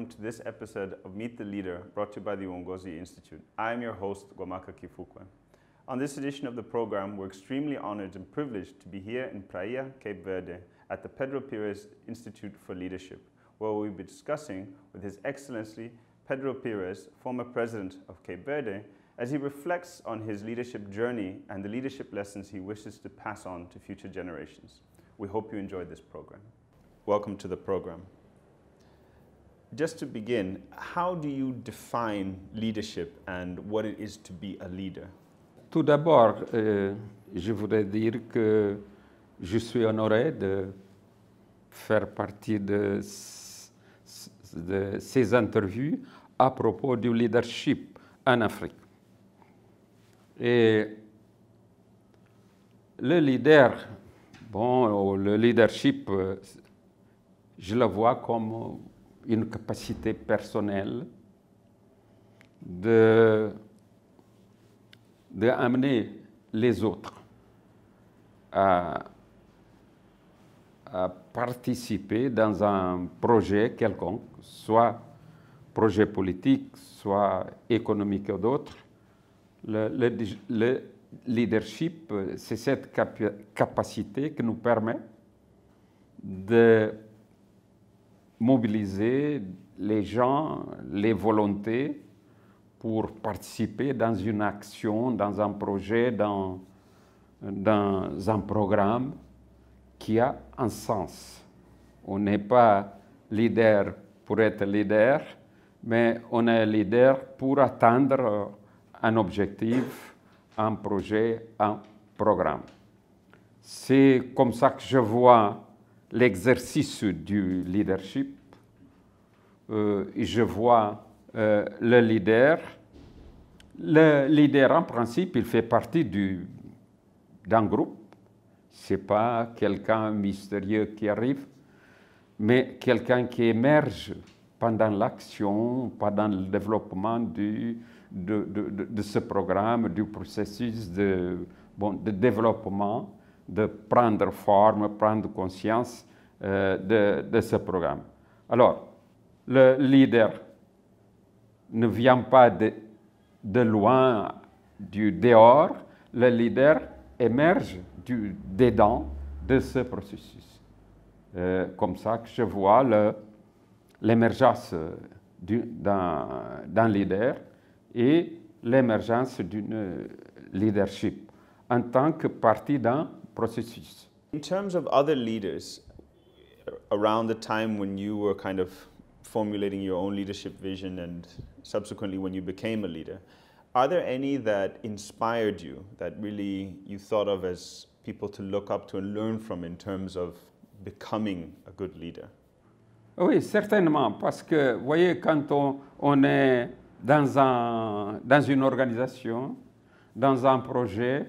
welcome to this episode of Meet the Leader brought to you by the Uongozi Institute. I am your host, Gomaka Kifukwe. On this edition of the program, we're extremely honored and privileged to be here in Praia, Cape Verde, at the Pedro Pires Institute for Leadership, where we'll be discussing with His Excellency Pedro Pires, former president of Cape Verde, as he reflects on his leadership journey and the leadership lessons he wishes to pass on to future generations. We hope you enjoy this program. Welcome to the program. just to begin, how do you define leadership and what it is to be a leader? Tout d'abord, euh, je voudrais dire que je suis honoré de faire partie de, de ces interviews à propos du leadership en Afrique. Et le leader, bon, le leadership, euh, je le vois comme une capacité personnelle de, de amener les autres à, à participer dans un projet quelconque, soit projet politique, soit économique ou d'autres. Le, leadership, c'est cette capacité qui nous permet de mobiliser les gens, les volontés pour participer dans une action, dans un projet, dans, dans un programme qui a un sens. On n'est pas leader pour être leader, mais on est leader pour atteindre un objectif, un projet, un programme. C'est comme ça que je vois l'exercice du leadership. Euh, je vois euh, le leader. Le leader, en principe, il fait partie d'un groupe. Ce n'est pas quelqu'un mystérieux qui arrive, mais quelqu'un qui émerge pendant l'action, pendant le développement de, de, de, de, ce programme, du processus de, bon, de développement de prendre forme, prendre conscience euh, de, ce programme. Alors, le leader ne vient pas de, loin, du dehors, le leader émerge du dedans de ce processus. Euh, comme ça que je vois l'émergence d'un leader et l'émergence d'une leadership en tant que partie d'un processes. In terms of other leaders, around the time when you were kind of formulating your own leadership vision and subsequently when you became a leader, are there any that inspired you that really you thought of as people to look up to and learn from in terms of becoming a good leader? Oui, certainement, parce que, voyez, quand on, on est dans, un, dans une organisation, dans un projet,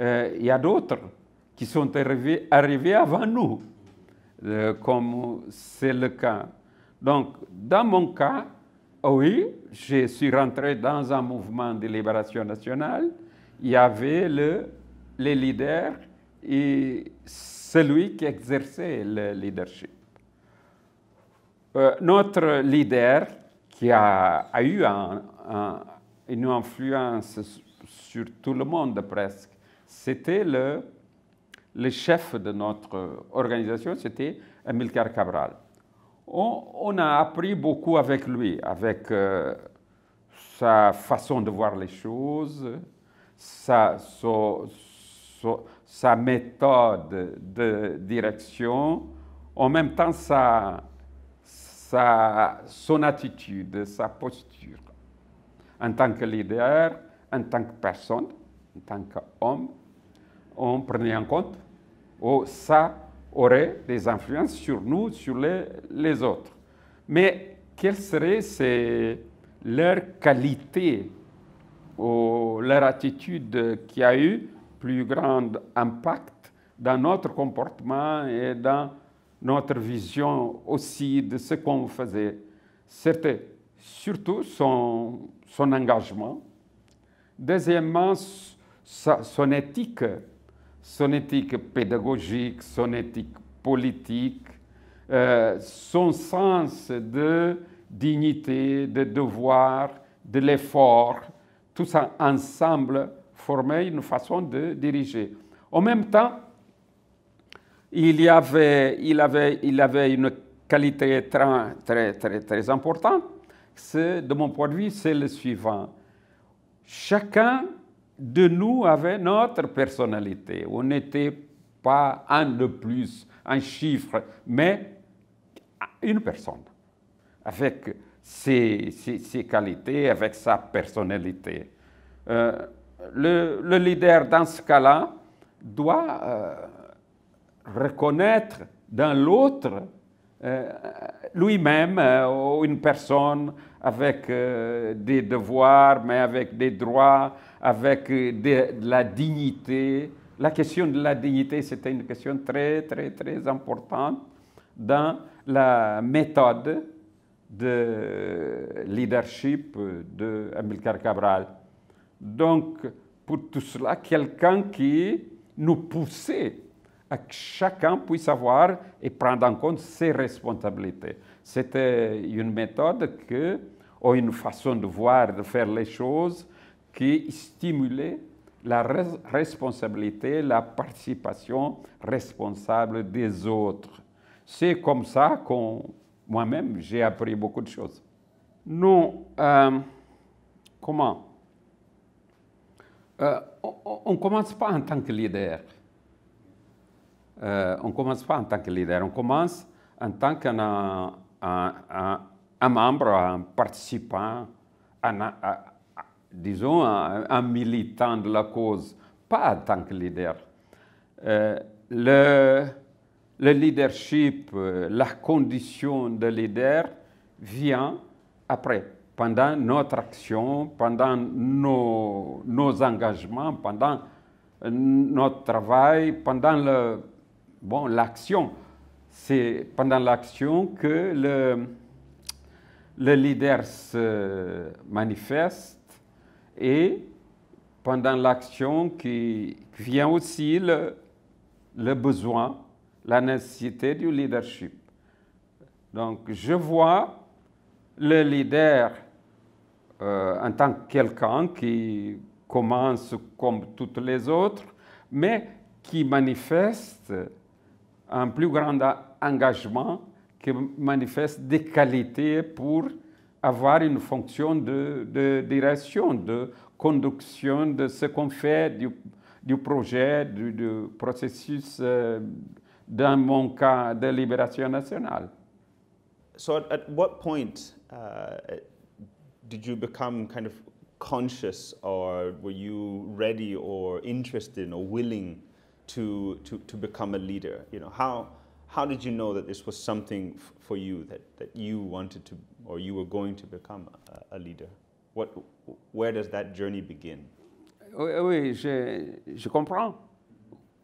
euh, il euh, y a d'autres qui sont arrivés, arrivés avant nous, euh, comme c'est le cas. Donc, dans mon cas, oui, je suis rentré dans un mouvement de libération nationale. Il y avait le, les leaders et celui qui exerçait le leadership. Euh, notre leader, qui a, a eu une influence sur tout le monde presque, c'était le le chef de notre organisation, c'était Amilcar Cabral. On, a appris beaucoup avec lui, avec euh, sa façon de voir les choses, sa, méthode de direction, en même temps sa, sa, son attitude, sa posture en tant que leader, en tant que personne, en tant qu'homme, on prenait en compte oh, ça aurait des influences sur nous, sur les, les autres. Mais quelles seraient leur qualité ou leur attitude qui a eu plus grand impact dans notre comportement et dans notre vision aussi de ce qu'on faisait. C'était surtout son, son engagement. Deuxièmement, son éthique son éthique pédagogique, son éthique politique, euh, son sens de dignité, de devoir, de l'effort, tout ça ensemble formait une façon de diriger. En même temps, il, y avait, il, avait, il avait une qualité très, très, très, très importante. de mon point de vue, c'est le suivant. Chacun de nous avait notre personnalité. On n'était pas un de plus, un chiffre, mais une personne, avec ses, qualités, avec sa personnalité. Euh, le, leader, dans ce cas-là, doit euh, reconnaître dans l'autre euh, lui-même une personne avec des devoirs, mais avec des droits, avec euh, de, la dignité. La question de la dignité, c'était une question très, très, très importante dans la méthode de leadership de Cabral. Donc, pour tout cela, quelqu'un qui nous poussait à que chacun puisse avoir et prendre en compte ses responsabilités. C'était une méthode que, ou une façon de voir, de faire les choses qui stimulait la responsabilité, la participation responsable des autres. C'est comme ça que moi-même, j'ai appris beaucoup de choses. Nous, euh, comment euh, On ne commence pas en tant que leader. Euh, on ne commence pas en tant que leader, on commence en tant qu'un un, membre, un participant, un, disons, un, militant de la cause, pas en tant que leader. Euh, le, leadership, euh, la condition de leader vient après, pendant notre action, pendant nos, nos engagements, pendant notre travail, pendant le, bon, l'action. C'est pendant l'action que le, le leader se manifeste et pendant l'action qui vient aussi le, besoin, la nécessité du leadership. Donc je vois le leader euh, en tant que quelqu'un qui commence comme toutes les autres, mais qui manifeste un plus grand engagement, qui manifeste des qualités pour avoir une fonction de, de, direction, de conduction de ce qu'on fait, du, du projet, du, du processus, euh, dans mon cas, de libération nationale. So at, at what point uh, did you become kind of conscious or were you ready or interested or willing to, to, to become a leader? You know, how, how did you know that this was something for you that, that you wanted to or you were going to become a, leader? What, where does that journey begin? Oui, oui je, je comprends.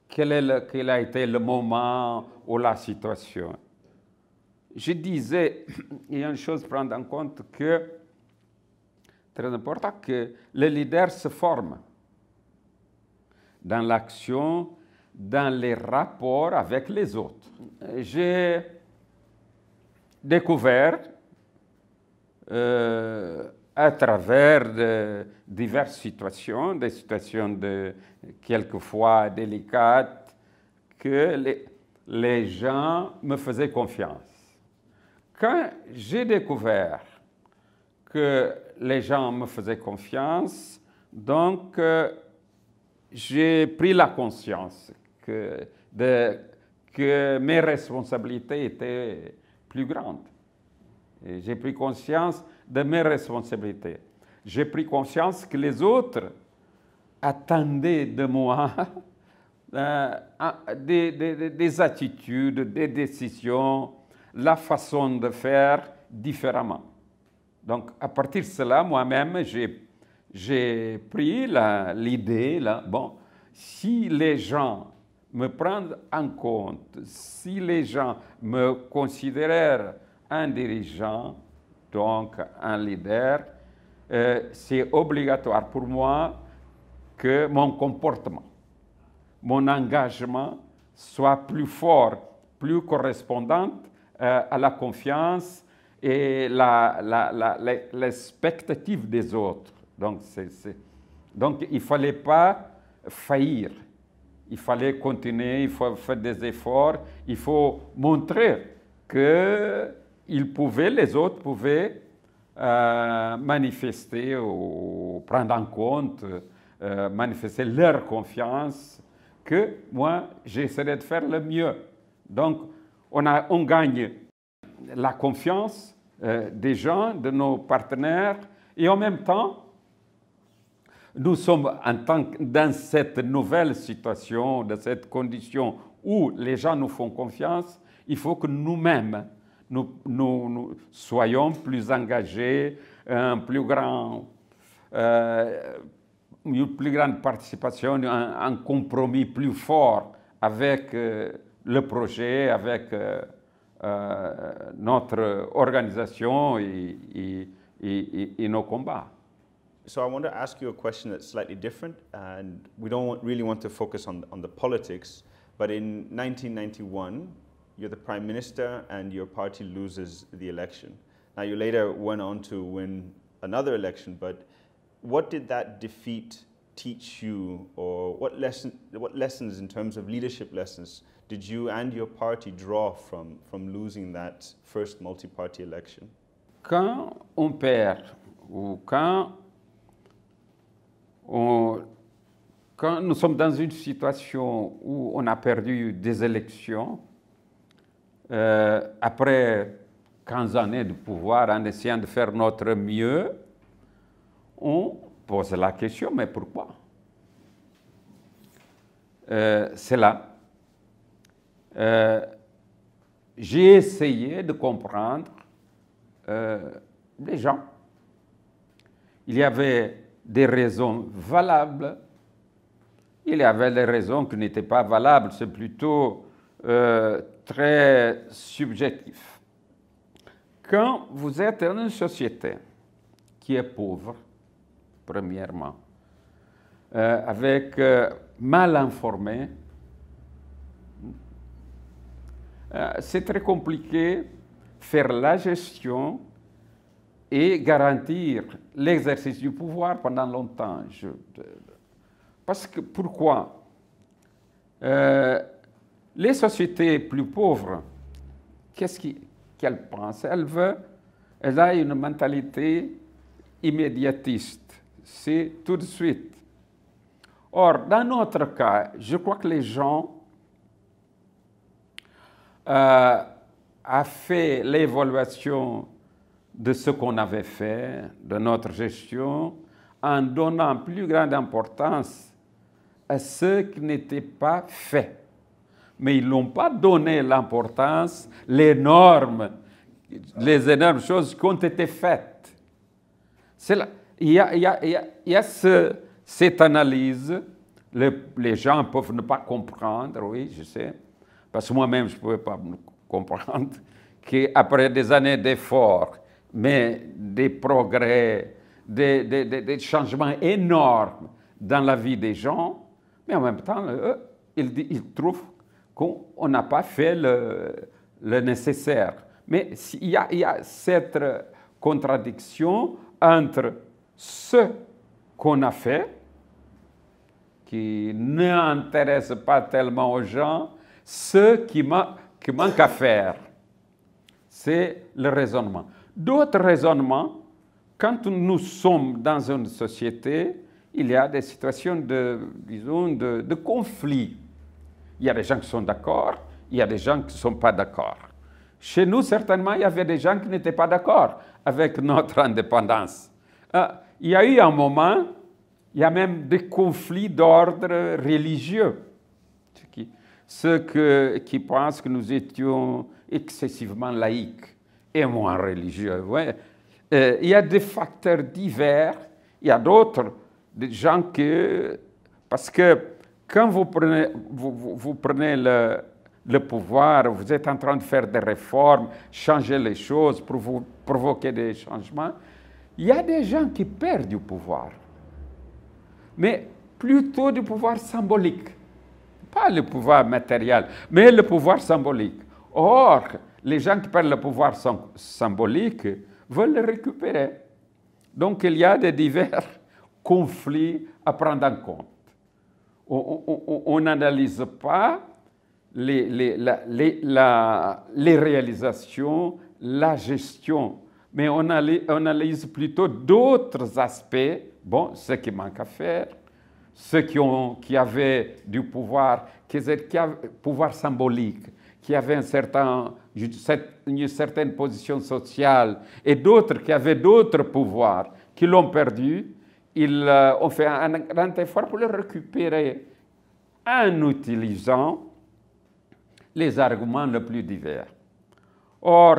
Quel, est quel a été le moment ou la situation? Je disais, il y a une chose à prendre en compte que, très important, que les leaders se forment dans l'action dans les rapports avec les autres. J'ai découvert euh, à travers de diverses situations, des situations de, quelquefois délicates, que les, gens me faisaient confiance. Quand j'ai découvert que les gens me faisaient confiance, donc euh, j'ai pris la conscience que, de, que mes responsabilités étaient plus grandes. J'ai pris conscience de mes responsabilités. J'ai pris conscience que les autres attendaient de moi euh, des, des, attitudes, des décisions, la façon de faire différemment. Donc, à partir de cela, moi-même, j'ai pris l'idée, bon, si les gens me prendre en compte. Si les gens me considèrent un dirigeant, donc un leader, euh, c'est obligatoire pour moi que mon comportement, mon engagement soit plus fort, plus correspondant euh, à la confiance et l'expectative des autres. Donc, donc il ne fallait pas faillir il fallait continuer, il faut faire des efforts, il faut montrer que pouvaient, les autres pouvaient euh, manifester ou prendre en compte, euh, manifester leur confiance que moi, j'essaierai de faire le mieux. Donc, on, a, on gagne la confiance euh, des gens, de nos partenaires, et en même temps, nous sommes en tant dans cette nouvelle situation, dans cette condition où les gens nous font confiance, il faut que nous-mêmes, nous, soyons plus engagés, un plus grand, euh, une plus grande participation, un, compromis plus fort avec euh, le projet, avec euh, notre organisation et nos combats. so I want to ask you a question that's slightly different, and we don't want, really want to focus on, on the politics, but in 1991, you're the prime minister and your party loses the election. Now, you later went on to win another election, but what did that defeat teach you, or what, lesson, what lessons in terms of leadership lessons did you and your party draw from, from losing that first multi-party election? Quand on perd ou quand quand nous sommes dans une situation où on a perdu des élections, euh, après 15 années de pouvoir, en essayant de faire notre mieux, on pose la question, mais pourquoi euh, C'est là. Euh, j'ai essayé de comprendre les gens. Il y avait des raisons valables, il y avait des raisons qui n'étaient pas valables, c'est plutôt euh, très subjectif. Quand vous êtes dans une société qui est pauvre, premièrement, euh, avec euh, mal informé, c'est très compliqué faire la gestion et garantir l'exercice du pouvoir pendant longtemps. Je, euh, parce que pourquoi euh, Les sociétés plus pauvres, qu'est-ce qu'elles pensent Elles veulent, elles ont une mentalité immédiatiste. C'est tout de suite. Or, dans notre cas, je crois que les gens euh, ont fait l'évaluation de ce qu'on avait fait, de notre gestion, en donnant plus grande importance à ce qui n'était pas fait. Mais ils n'ont pas donné l'importance, les normes, les énormes choses qui ont été faites. il, y a, il, y a, y cette analyse. Les, gens peuvent ne pas comprendre, oui, je sais, parce que moi-même, je ne pouvais pas comprendre qu'après des années d'efforts, mais des progrès, des, changements énormes dans la vie des gens, mais en même temps, ils, trouvent qu'on n'a pas fait le, nécessaire. Mais il y, a, cette contradiction entre ce qu'on a fait, qui n'intéresse pas tellement aux gens, ce qui manque à faire. C'est le raisonnement. D'autres raisonnements, quand nous sommes dans une société, il y a des situations de, disons, de, conflit. Il y a des gens qui sont d'accord, il y a des gens qui ne sont pas d'accord. Chez nous, certainement, il y avait des gens qui n'étaient pas d'accord avec notre indépendance. Euh, il y a eu un moment, il y a même des conflits d'ordre religieux. Ceux, qui, qui pensent que nous étions excessivement laïques moins religieux. Ouais. Euh, il y a des facteurs divers, il y a d'autres, des gens que... Parce que quand vous prenez, vous, vous, prenez le, pouvoir, vous êtes en train de faire des réformes, changer les choses, pour vous provoquer des changements, il y a des gens qui perdent du pouvoir. Mais plutôt du pouvoir symbolique. Pas le pouvoir matériel, mais le pouvoir symbolique. Or, les gens qui perdent le pouvoir symbolique veulent le récupérer. Donc il y a des divers conflits à prendre en compte. On n'analyse pas les, les, réalisations, la gestion, mais on analyse plutôt d'autres aspects, bon, ce qui manque à faire, ceux qui, ont, qui avaient du pouvoir, qui, avaient, qui avaient, pouvoir symbolique, qui avaient un certain une certaine position sociale et d'autres qui avaient d'autres pouvoirs qui l'ont perdu, ils euh, ont fait un grand effort pour le récupérer en utilisant les arguments les plus divers. Or,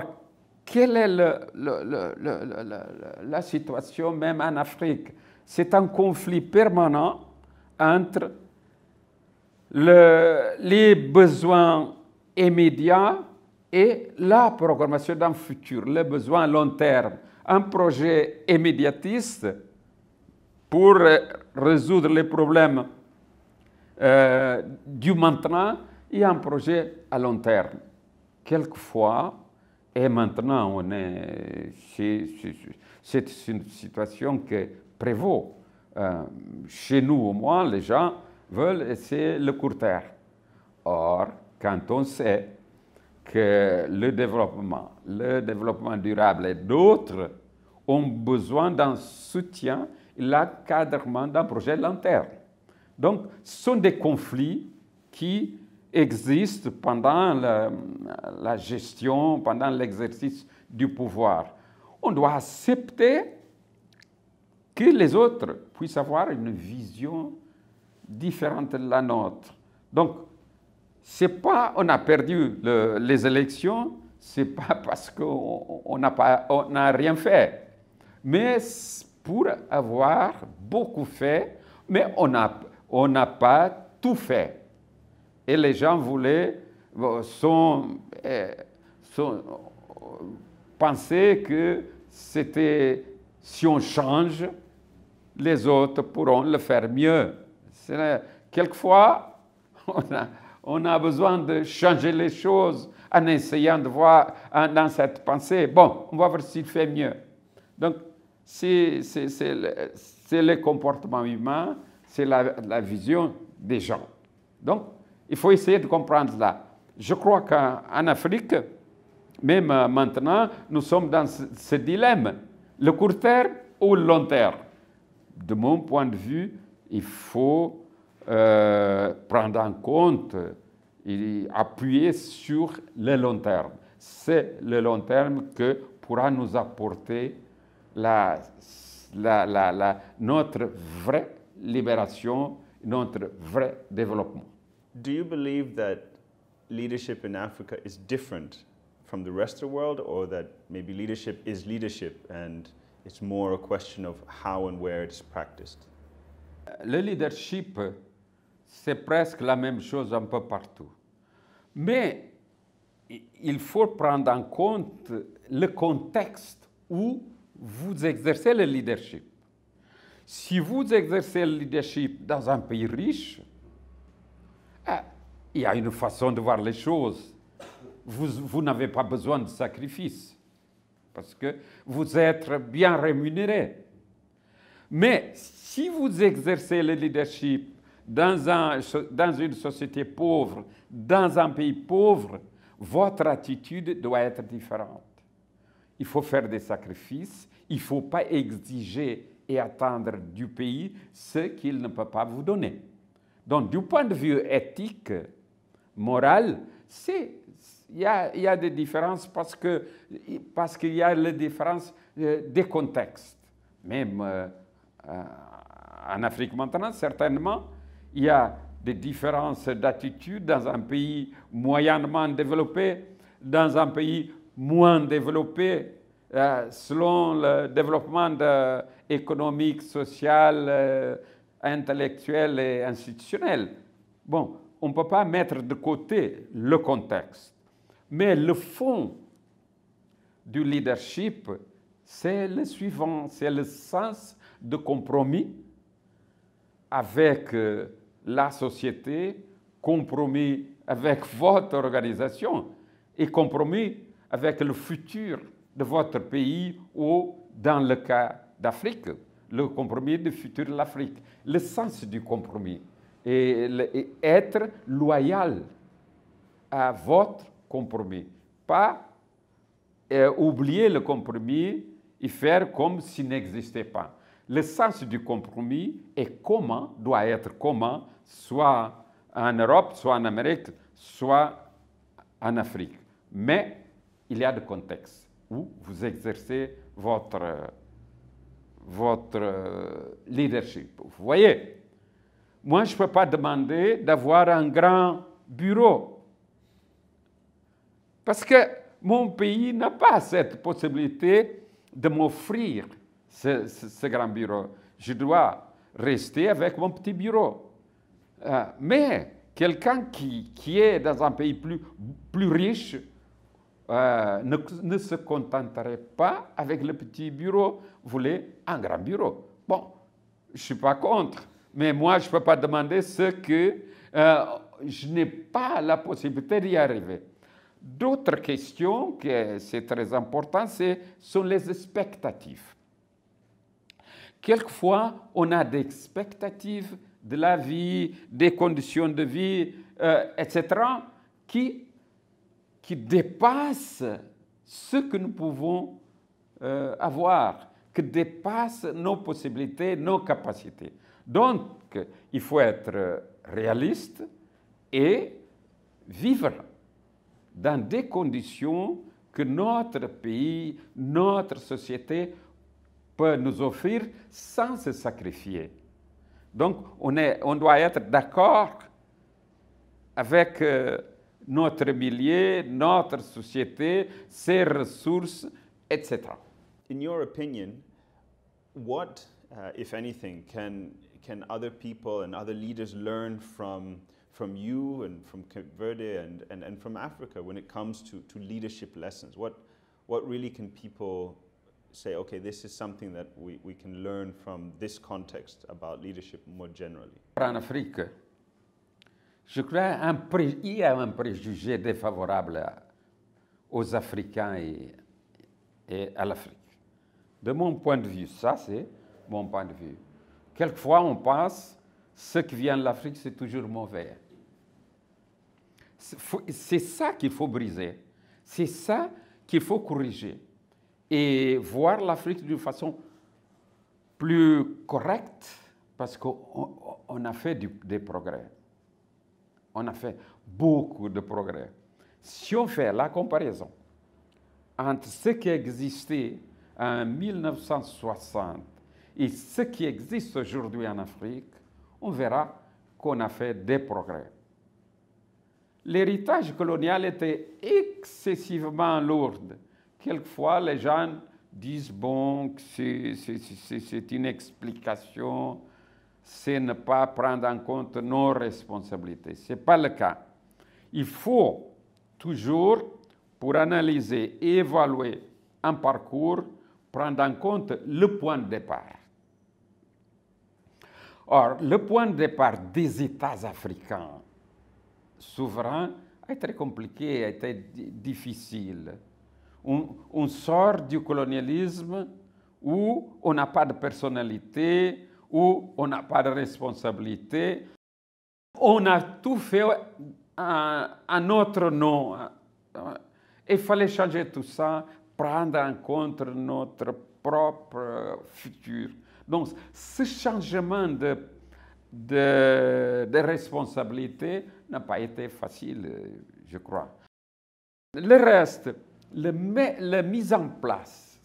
quelle est la situation même en Afrique C'est un conflit permanent entre les besoins immédiats et la programmation d'un futur, les besoins à long terme, un projet immédiatiste pour euh, résoudre les problèmes euh, du maintenant et un projet à long terme. Quelquefois, et maintenant on est c'est une situation qui prévaut. Euh, chez nous au moins, les gens veulent essayer le court terme. Or, quand on sait que le développement, le développement durable et d'autres ont besoin d'un soutien, l'encadrement d'un projet long terme. Donc, ce sont des conflits qui existent pendant la, la gestion, pendant l'exercice du pouvoir. On doit accepter que les autres puissent avoir une vision différente de la nôtre. Donc, c'est pas on a perdu les élections, c'est pas parce qu'on n'a pas on rien fait, mais pour avoir beaucoup fait, mais on n'a on n'a pas tout fait. Et les gens voulaient euh, sont, euh, sont penser que c'était si on change, les autres pourront le faire mieux. Quelquefois, on a on a besoin de changer les choses en essayant de voir dans cette pensée, bon, on va voir s'il fait mieux. Donc, c'est le, comportement humain, c'est la, vision des gens. Donc, il faut essayer de comprendre cela. Je crois qu'en Afrique, même maintenant, nous sommes dans ce dilemme, le court terme ou le long terme. De mon point de vue, il faut euh, prendre en compte et appuyer sur le long terme. C'est le long terme que pourra nous apporter la, la, notre vraie libération, notre vrai développement. Do you believe that leadership in Africa is different from the rest of the world, or that maybe leadership is leadership and it's more a question of how and where it is practiced? Le leadership c'est presque la même chose un peu partout. Mais il faut prendre en compte le contexte où vous exercez le leadership. Si vous exercez le leadership dans un pays riche, ah, il y a une façon de voir les choses. Vous, n'avez pas besoin de sacrifice parce que vous êtes bien rémunéré. Mais si vous exercez le leadership dans, un, dans une société pauvre, dans un pays pauvre, votre attitude doit être différente. Il faut faire des sacrifices, il ne faut pas exiger et attendre du pays ce qu'il ne peut pas vous donner. Donc, du point de vue éthique, moral, c'est il y, y, a des différences parce que parce qu'il y a les différences euh, des contextes. Même euh, euh, en Afrique maintenant, certainement, il y a des différences d'attitude dans un pays moyennement développé, dans un pays moins développé, euh, selon le développement de, économique, social, euh, intellectuel et institutionnel. Bon, on ne peut pas mettre de côté le contexte, mais le fond du leadership, c'est le suivant, c'est le sens de compromis avec... Euh, la société compromis avec votre organisation et compromis avec le futur de votre pays ou, dans le cas d'Afrique, le compromis du futur de l'Afrique. Le sens du compromis est être loyal à votre compromis, pas euh, oublier le compromis et faire comme s'il n'existait pas. Le sens du compromis est comment, doit être comment soit en Europe, soit en Amérique, soit en Afrique. Mais il y a des contextes où vous exercez votre, euh, leadership. Vous voyez, moi, je ne peux pas demander d'avoir un grand bureau. Parce que mon pays n'a pas cette possibilité de m'offrir ce grand bureau. Je dois rester avec mon petit bureau. Euh, mais quelqu'un qui, qui, est dans un pays plus, plus riche euh, ne, ne, se contenterait pas avec le petit bureau, voulait un grand bureau. Bon, je ne suis pas contre, mais moi, je ne peux pas demander ce que euh, je n'ai pas la possibilité d'y arriver. D'autres questions, que c'est très important, ce sont les expectatives. Quelquefois, on a des expectatives de la vie, des conditions de vie, euh, etc., qui, qui dépassent ce que nous pouvons euh, avoir, qui dépassent nos possibilités, nos capacités. Donc, il faut être réaliste et vivre dans des conditions que notre pays, notre société peut nous offrir sans se sacrifier. Donc, on, est, on doit être d'accord avec euh, notre milieu, notre société, ses ressources, etc. In your opinion, what, uh, if anything, can, can other people and other leaders learn from, from you and from Cape Verde and, and, and from Africa when it comes to, to leadership lessons? What, what really can people say, okay, this is something that we, we can learn from this context leadership more generally? En Afrique, je crois qu'il y a un préjugé défavorable aux Africains et, et à l'Afrique. De mon point de vue, ça c'est mon point de vue. Quelquefois, on pense ce qui vient de l'Afrique, c'est toujours mauvais. C'est ça qu'il faut briser. C'est ça qu'il faut corriger et voir l'Afrique d'une façon plus correcte parce qu'on a fait des progrès. On a fait beaucoup de progrès. Si on fait la comparaison entre ce qui existait en 1960 et ce qui existe aujourd'hui en Afrique, on verra qu'on a fait des progrès. L'héritage colonial était excessivement lourd Quelquefois, les gens disent, bon, c'est une explication, c'est ne pas prendre en compte nos responsabilités. Ce n'est pas le cas. Il faut toujours, pour analyser et évaluer un parcours, prendre en compte le point de départ. Or, le point de départ des États africains souverains est très compliqué, est très difficile. On, um, um sort du colonialisme où on n'a pas de personnalité, où on n'a pas de responsabilité. On a tout fait à notre nom. Il fallait changer tout ça, prendre en compte notre propre futur. Donc, ce changement de, de, de responsabilité n'a pas été facile, je crois. Le reste, la, mise en place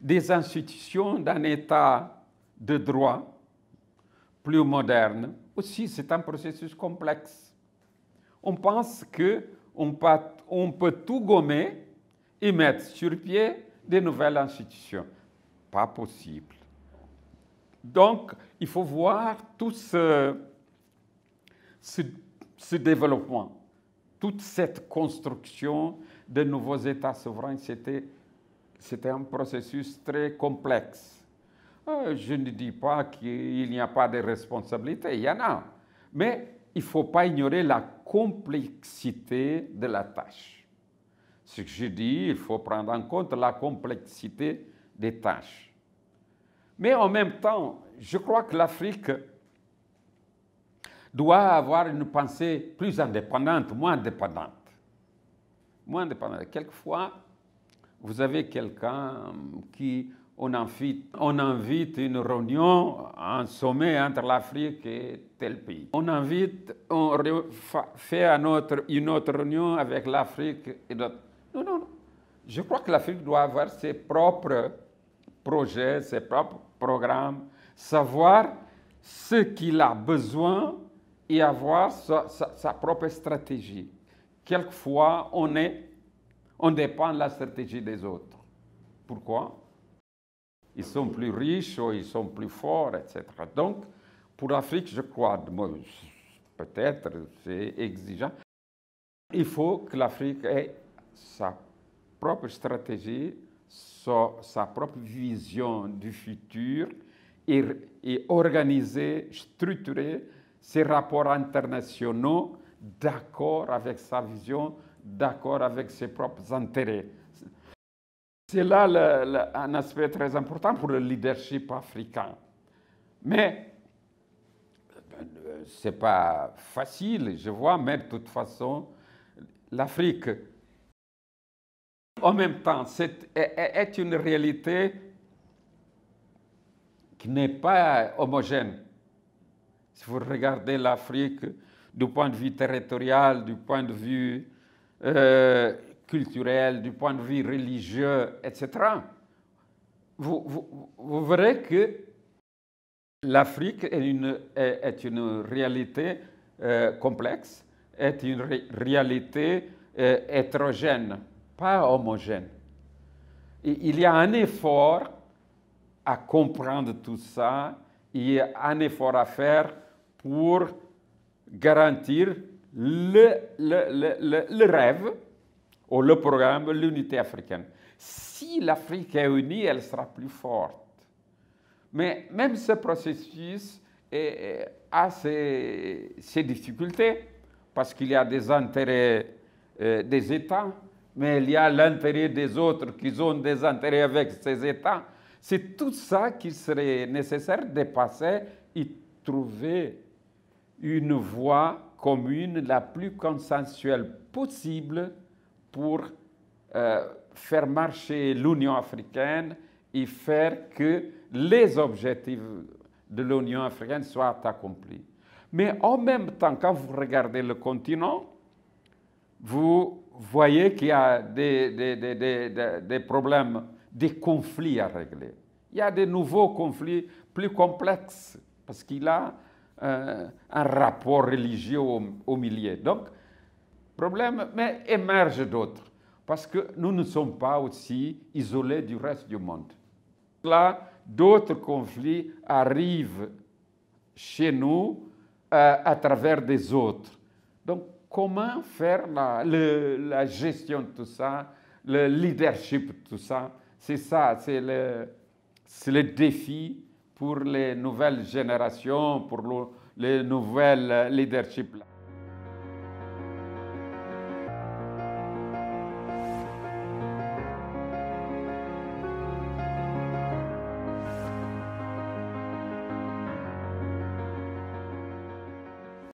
des institutions d'un État de droit plus moderne, aussi c'est un processus complexe. On pense que peut, tout gommer et mettre sur pied des nouvelles institutions. Pas possible. Donc, il faut voir tout ce développement toute cette construction de nouveaux États souverains, c'était, un processus très complexe. Euh, je ne dis pas qu'il n'y a pas de responsabilité, il y en a. Mais il ne faut pas ignorer la complexité de la tâche. Ce que je dis, il faut prendre en compte la complexité des tâches. Mais en même temps, je crois que l'Afrique doit avoir une pensée plus indépendante, moins dépendante. Moins dépendante. Quelquefois, vous avez quelqu'un qui, on invite, on invite une réunion, un sommet entre l'Afrique et tel pays. On invite, on fait une autre réunion avec l'Afrique et d'autres. Non, non, non. Je crois que l'Afrique doit avoir ses propres projets, ses propres programmes, savoir ce qu'il a besoin et avoir sa, propre stratégie. Quelquefois, on, est, on dépend de la stratégie des autres. Pourquoi Ils sont plus riches ou ils sont plus forts, etc. Donc, pour l'Afrique, je crois, peut-être c'est exigeant, il faut que l'Afrique ait sa propre stratégie, sa, propre vision du futur et, et organisée, structurée ses rapports internationaux d'accord avec sa vision, d'accord avec ses propres intérêts. C'est là un aspect très important pour le leadership africain. Mais ce n'est pas facile, je vois, mais de toute façon, l'Afrique, en même temps, est une réalité qui n'est pas homogène si vous regardez l'Afrique du point de vue territorial, du point de vue euh, culturel, du point de vue religieux, etc., vous, verrez que l'Afrique est une, réalité euh, complexe, est une réalité euh, hétérogène, pas homogène. il y a un effort à comprendre tout ça, il y a un effort à faire pour garantir le, le, le, le rêve ou le programme, l'unité africaine. Si l'Afrique est unie, elle sera plus forte. Mais même ce processus est, a ses, difficultés, parce qu'il y a des intérêts euh, des États, mais il y a l'intérêt des autres qui ont des intérêts avec ces États. C'est tout ça qu'il serait nécessaire de passer et trouver une voie commune la plus consensuelle possible pour euh, faire marcher l'Union africaine et faire que les objectifs de l'Union africaine soient accomplis. Mais en même temps, quand vous regardez le continent, vous voyez qu'il y a des, des, des, des, problèmes, des conflits à régler. Il y a des nouveaux conflits plus complexes, parce qu'il a euh, un rapport religieux au, au, milieu. Donc, problème, mais émergent d'autres, parce que nous ne sommes pas aussi isolés du reste du monde. Là, d'autres conflits arrivent chez nous euh, à travers des autres. Donc, comment faire la, gestion de tout ça, le leadership de tout ça C'est ça, c'est le, le défi pour les nouvelles générations, pour le, les nouvelles leaderships.